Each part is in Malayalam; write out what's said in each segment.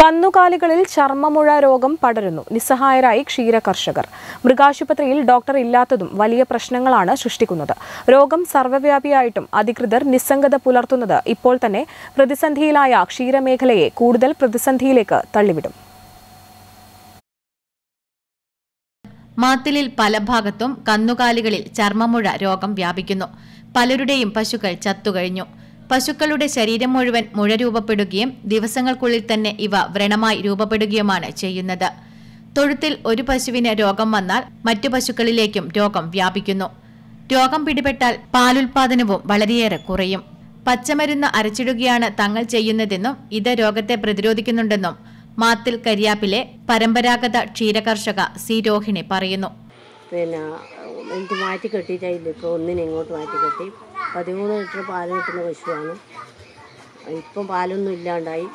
കന്നുകാലികളിൽ ചർമ്മമുഴ രോഗം പടരുന്നു നിസ്സഹായരായി ക്ഷീര കർഷകർ മൃഗാശുപത്രിയിൽ ഡോക്ടർ ഇല്ലാത്തതും വലിയ പ്രശ്നങ്ങളാണ് സൃഷ്ടിക്കുന്നത് രോഗം സർവ്വവ്യാപിയായിട്ടും അധികൃതർ നിസ്സംഗത പുലർത്തുന്നത് ഇപ്പോൾ തന്നെ പ്രതിസന്ധിയിലായ ക്ഷീരമേഖലയെ കൂടുതൽ പ്രതിസന്ധിയിലേക്ക് തള്ളിവിടും മാത്തിലിൽ പല ഭാഗത്തും കന്നുകാലികളിൽ ചർമ്മമുഴ രോഗം വ്യാപിക്കുന്നു പലരുടെയും പശുക്കൾ ചത്തുകഴിഞ്ഞു പശുക്കളുടെ ശരീരം മുഴുവൻ മുഴ രൂപപ്പെടുകയും ദിവസങ്ങൾക്കുള്ളിൽ തന്നെ ഇവ വ്രണമായി രൂപപ്പെടുകയുമാണ് ചെയ്യുന്നത് തൊഴുത്തിൽ ഒരു പശുവിന് രോഗം വന്നാൽ മറ്റു പശുക്കളിലേക്കും രോഗം വ്യാപിക്കുന്നു രോഗം പിടിപെട്ടാൽ പാലുൽപാദനവും വളരെയേറെ കുറയും പച്ചമരുന്ന് അരച്ചിടുകയാണ് തങ്ങൾ ചെയ്യുന്നതെന്നും ഇത് രോഗത്തെ പ്രതിരോധിക്കുന്നുണ്ടെന്നും മാത്തിൽ കരിയാപ്പിലെ പരമ്പരാഗത ക്ഷീരകർഷക സി രോഹിണി പറയുന്നു പിന്നെ മാറ്റി കെട്ടിയിട്ടായില്ല ഇപ്പോൾ ഒന്നിനെ ഇങ്ങോട്ട് മാറ്റി കെട്ടി പതിമൂന്ന് ലിറ്റർ പാൽ കിട്ടുന്ന പശുവാണ് ഇപ്പം പാലൊന്നും ഇല്ലാണ്ടായി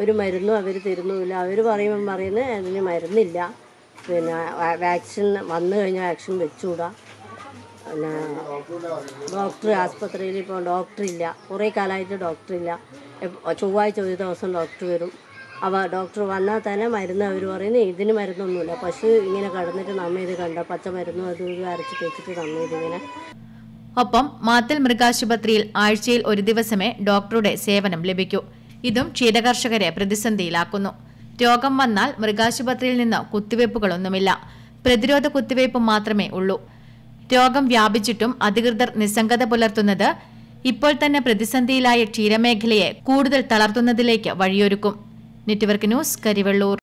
ഒരു മരുന്നും അവർ തരുന്നുമില്ല അവർ പറയുമ്പം പറയുന്നത് അതിന് മരുന്നില്ല പിന്നെ വാക്സിൻ വന്നു കഴിഞ്ഞാൽ വാക്സിൻ വെച്ചുകൂടാ പിന്നെ ഡോക്ടർ ആസ്പത്രിയിൽ ഇപ്പോൾ ഡോക്ടറില്ല കുറേ കാലമായിട്ട് ഡോക്ടറില്ല ചൊവ്വാഴ്ച ഒരു ദിവസം ഡോക്ടർ വരും അവ ഡോക്ടർ വന്നാൽ തന്നെ മരുന്ന് അവർ പറയുന്നത് ഇതിന് മരുന്നൊന്നുമില്ല പശു ഇങ്ങനെ കിടന്നിട്ട് നമ്മ ഇത് കണ്ട പച്ച മരുന്നും അത് ഇതും അരച്ച് തേച്ചിട്ട് നമ്മ ഇതിങ്ങനെ ഒപ്പം മാത്തൽ മൃഗാശുപത്രിയിൽ ആഴ്ചയിൽ ഒരു ദിവസമേ ഡോക്ടറുടെ സേവനം ലഭിക്കൂ ഇതും ക്ഷീരകർഷകരെ പ്രതിസന്ധിയിലാക്കുന്നു രോഗം വന്നാൽ മൃഗാശുപത്രിയിൽ നിന്ന് കുത്തിവയ്പ്പുകളൊന്നുമില്ല പ്രതിരോധ കുത്തിവയ്പ്പ് മാത്രമേ ഉള്ളൂ രോഗം വ്യാപിച്ചിട്ടും അധികൃതർ നിസ്സംഗത പുലർത്തുന്നത് ഇപ്പോൾ തന്നെ പ്രതിസന്ധിയിലായ ക്ഷീരമേഖലയെ കൂടുതൽ തളർത്തുന്നതിലേക്ക് വഴിയൊരുക്കും നെറ്റ്വർക്ക് ന്യൂസ് കരിവെള്ളൂർ